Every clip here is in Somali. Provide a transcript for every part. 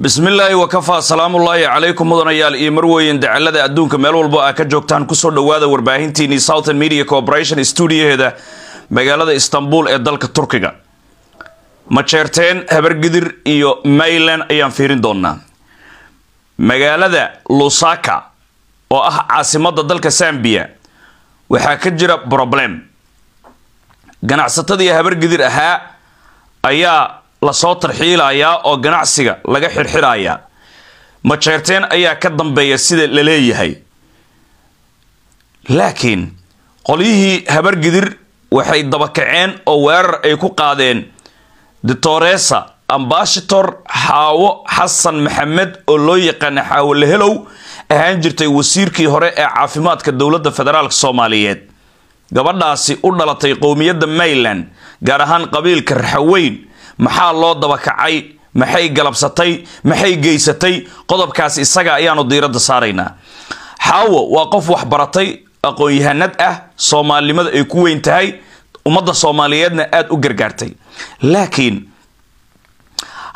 bismillaahi wakafaa salaamullaahi calaykum mudanayaal iyo marweyn dacalada adduunka meel walbo a ka joogtaan kusoo dhowaada warbaahintiinnii southern media corporation studioheeda magaalada istanbul ee dalka turkiga majeerteen habargidir iyo maylan ayaan fiirin doonaa magaalada lusaka oo ah caasimada dalka sambiya waxaa ka jira broblem ganacsatadii habargidir ahaa ayaa lasoo tarxiilayaa oo ganacsiga laga xirxiraayaa majeerteen ayaa ka dambeeya sida la leeyahay laakiin qolyihii habargidir waxay dabakaceen oo weerar ay ku qaadeen ditoresa ambasator xaawo xasan maxamed oo loo yaqaana xaawalahelow ahaan jirtay wasiirkii hore ee caafimaadka dowladda federaalk soomaaliyeed gabadhaasi u dhalatay qowmiyadda mayland gaar ahaan qabiilka raxaweyn maxaa loo dabakacay maxay galabsatay maxay geysatay qodobkaas isaga ayaanu diiradda saaraynaa xaawo waa qof waxbaratay aqoon-yahanad ah soomaalinimada ay ku weyn tahay ummadda soomaaliyeedna aada u gargaartay laakiin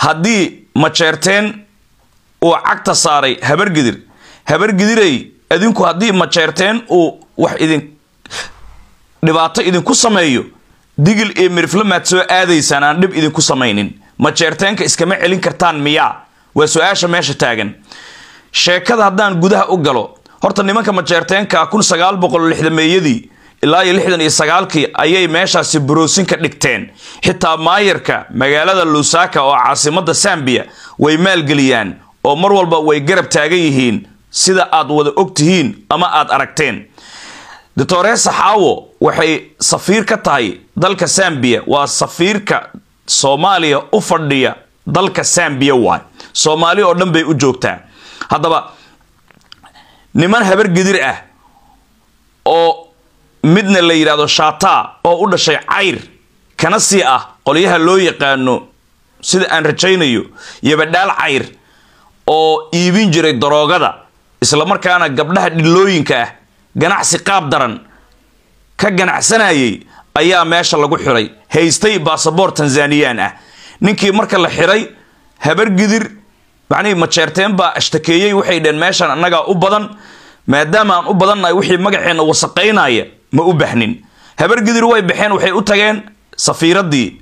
haddii majeerteen uu cagta saaray habargidir habargidiray idinku haddii majeerteen uu wax idin dhibaato idinku sameeyo digil iyo mirifla soo aadaysaan aan dhib idinku samaynin ma jeerteenka iskama celin kartaan miyaa waa su-aasha meesha taagan sheekada haddaan gudaha u galo horta nimanka majeerteenka ah kun sagaal boqol lixdameeyadii ilaa iyo lixdan iyo sagaalkii ayay meeshaasi boroosin dhigteen xitaa maayarka magaalada lusaka oo caasimadda sambiya way maalgeliyaan oo mar walba way garab taagan yihiin sida aad wada ogtihiin ama aad aragteen doctore saxaawo waxay safiir ka tahay dalka sambiya waa safiirka soomaaliya u fadhiya dalka sambiya waay soomaali oo dhan bay u joogtaa haddaba niman habar gedir ah oo midna la yidhaahdo shaataa oo u dhashay cayr kana sii ah qolyaha loo yaqaano sida aan rajaynayo yabadhaal cayr oo iibin jiray daroogada islamarkaana gabdhaha dhillooyinka ah ganacsi qaab daran ka ganacsanayay ayaa meesha lagu xiray haystay basaboor tanzaniyaan ah ninkii marka la xiray habargidir macnihii majeerteen baa ashtakeeyey waxay dheen meeshan annagaa u badan maadaama aan u badannahay wixii magaceenna wasaqaynaya ma u bahnin habargidir way baxeen waxay u tageen safiiraddii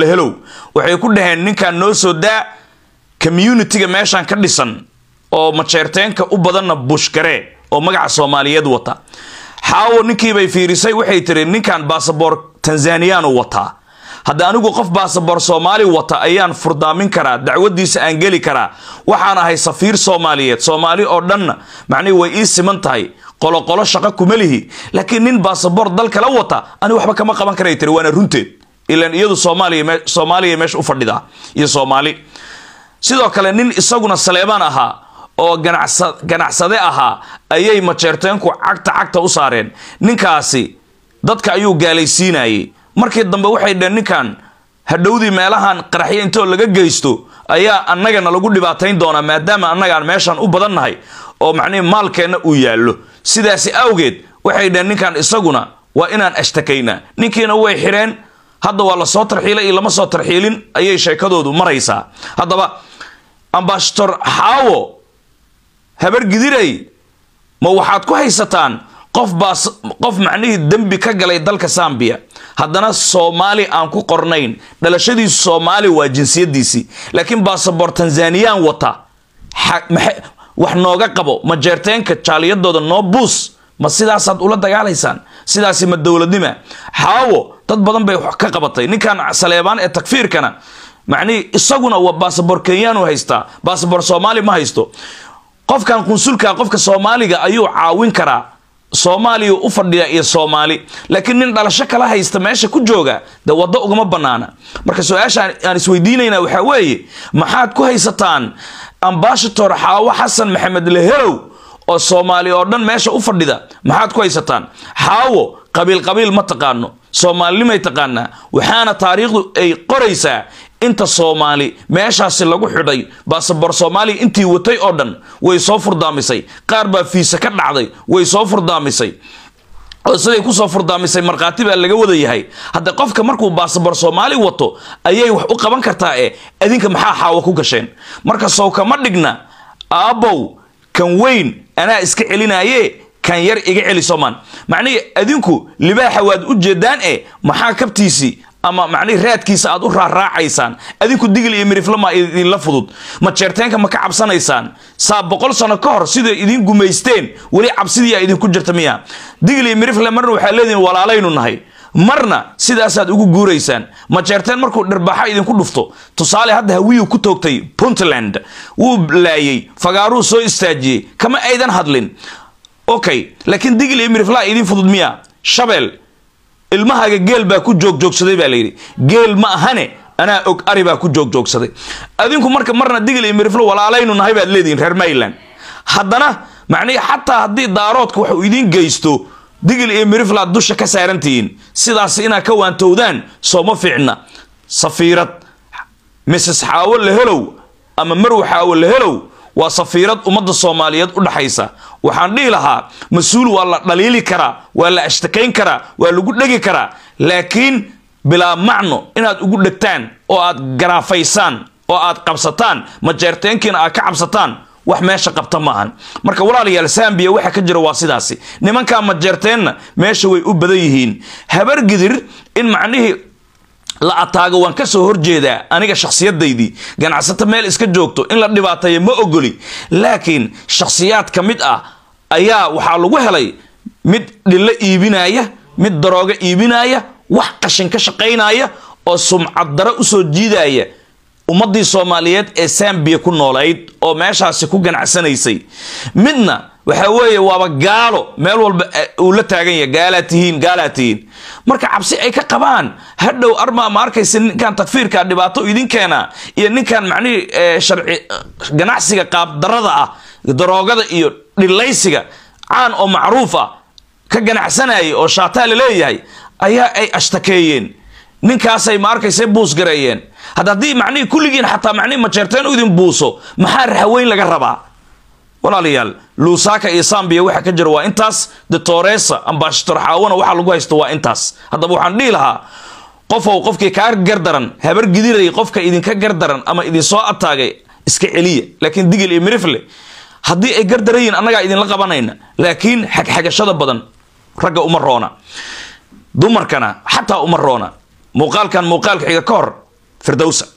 la helow waxay ku dhaheen ninkaan noo soo daa communitiga meeshan ka dhisan oo majeerteenka u badanna bushgaree oo magaca soomaaliyeed wata xaawo ninkiibay fiirisay waxay tiri ninkan baasaboor tanzaniyaanu wataa hadda anigu qof baasaboor soomaali wata ayaan furdaamin karaa dacwadiisa aan geli karaa waxaan ahay safiir soomaaliyeed soomaali oo dhanna macnihi way ii siman tahay qoloqolo shaqo kuma lihi laakiin nin baasaboor dal kala wata ani waxba kama qaban karay tiri waana runteed ilan iyadu soomaaliya soomaaliya meesha u fadhidaa iyo soomaali sidoo kale nin isaguna saleebaan ahaa oo ganacsade ahaa ayay majeerteenku cagta cagta u saareen ninkaasi dadka ayuu gaalaysiinayay markii dambe waxay dheen ninkan hadhowdii meelahan qaraxyo intoo laga geysto ayaa annagana lagu dhibaatayn doonaa maadaama annagaan meeshan u badan nahay oo macnihi maalkeenna uu yaallo sidaasi awgeed waxay dheen ninkan isaguna waa inaan ashtakaynaa ninkiina way xireen hadda waa lasoo tarxiilay iyo lama soo tarxiilin ayay sheekadoodu maraysaa haddaba ambasador xaawo habar gidiray ma waxaad ku haysataan qof baa qof macnihii dembi ka galay dalka sambiya haddana soomaali aan ku qornayn dhalashadiisu soomaali waa jinsiyadiisii laakiin baasaboor tanzaniyaan wata wax nooga qabo ma jeerteenka jaaliyadooda noo buus ma sidaasaad ula dagaalaysaan sidaasi ma dowladnima xaawo dad badan bay ka qabatay ninkan saleebaan ee takfiirkana macnihii isaguna waa baasabor kenyaan haystaa baasabor soomaali ma haysto qofkan qunsulka qofka soomaaliga ayuu caawin karaa soomaaliya u fadhiya iyo soomaali laakiin nin dhalasho kala haysta meesha ku jooga de waddo ugama banaana marka su-aasha aan isweydiinayna waxaa weeye maxaad ku haysataan ambashator xaawo xasan maxamed leherow oo soomaali oo dhan meesha u fadhida maxaad ku haysataan xaawo qabiil qabiil ma taqaano soomaalinimay taqaanaa waxaana taariikhdu ay qoraysaa inta soomaali meeshaasi lagu xidhay baasaboor soomaaliya intii watay oo dhan way soo furdaamisay qaar baa fiisa ka dhacday way soo furdaamisay oo siday kusoo furdaamisay markhaati baa laga yahay hadda qofka markuu baasaboor soomaali wato ayay wax u qaban kartaa ee adinka maxaa xaawo ku gasheen marka sow kama dhigna aabow kan weyn anaa iska celinaye kan yar iga celi soman macnihii adinku libaaxa waad u jeedaan e maxaa kabtiisii ama macnihii raadkiisa aad u raaraacaysaan adinku digil iyo miriflama idinla fudud ma jeerteenka ma ka cabsanaysaan saa boqol sano ka hor siday idin gumaysteen weli cabsidii a idinku jirta miya digil iyo mirifle marna waxaa leedihin walaalaynu nahay marna sidaasaad ugu guuraysaan ma jeerteen markuu dhirbaxa idinku dhufto tusaale hadda hawiyu ku toogtay puntland wuu laayey fagaaruu soo istaajiyey kama aydan hadlin okay laakiin digil iyo miriflaa idin fudud miya shabeel ilmahaaga geel baa ku joogjoogsaday baa layidhi geel ma ahane anaa og ari baa ku joogjoogsaday adinku marka marna digil iyo miriflo walaalaynu nahay baad leedihiin reer mayland haddana macnihi xataa haddii daaroodka wax uu idiin geysto digil iyo miriflaad dusha ka saarantihiin sidaas inaad ka waantowdaan sooma fiicna safiirad mises xaawo la helow ama marw xaawo la helow waa safiirad ummadda soomaaliyeed u dhaxaysa waxaan dhihi lahaa mas-uul waa la dhaliili karaa waa la ashtakayn karaa waa lagu dhegi karaa laakiin bilaa macno inaad ugu dhegtaan oo aad garaafaysaan oo aad qabsataan majeerteenkiina aad ka cabsataan wax meesha qabta maahan marka walaalayaal saambiya waxa ka jira waa sidaasi nimankaa majeerteenna meesha way u badan yihiin habargidir in macnihii la ataago waan ka soo horjeedaa aniga shakhsiyadaydii ganacsata meel iska joogto in la dhibaateeyo ma ogoli laakiin shakhsiyaad ka mid ah ayaa waxaa lagu helay mid dhillo iibinaya mid daroogo iibinaya wax qashin ka shaqaynaya oo sumcaddaro usoo jiidaya ummaddii soomaaliyeed ee sambiya ku noolayd oo meeshaasi ku ganacsanaysay midna waxa weeye waaba gaalo meel walba eh, uu la taagan yahay gaalaa tihiin gaalaa tihiin marka cabsi ay ka qabaan hadhow armaa ma arkaysa ninkan takfiirka ah, dhibaato idinkeena iyo ninkan macnihii eh, sharci eh, ganacsiga qaabdarada ah daroogada iyo dhilaysiga caan oo macruuf ah ka ganacsanayay oo shaataa la leeyahay ayaa ay ashtakeeyeen ninkaasay ma arkaysa buus gareeyeen hadda haddii macnihii kulligiin xataa macnihii majeerteen u idin buuso maxaa raxweyn laga rabaa walaalayaal luusaaka iyo sambia waxa ka jira waa intaas de tooresa ambashtarxaawana waxa lagu haysto waa intaas haddaba waxaan dhihi lahaa qofow qofkii kaa gardaran habar gidiray qofka idinka gardaran ama idinsoo ataagay iska celiya laakiin digil iyo mirifle haddii ay gardarayiin annagaa idinla qabanayna laakiin xagxagashada badan ragga uma roona dumarkana xataa uma roona muuqaalkan muuqaalka xiga ka hor firdowsa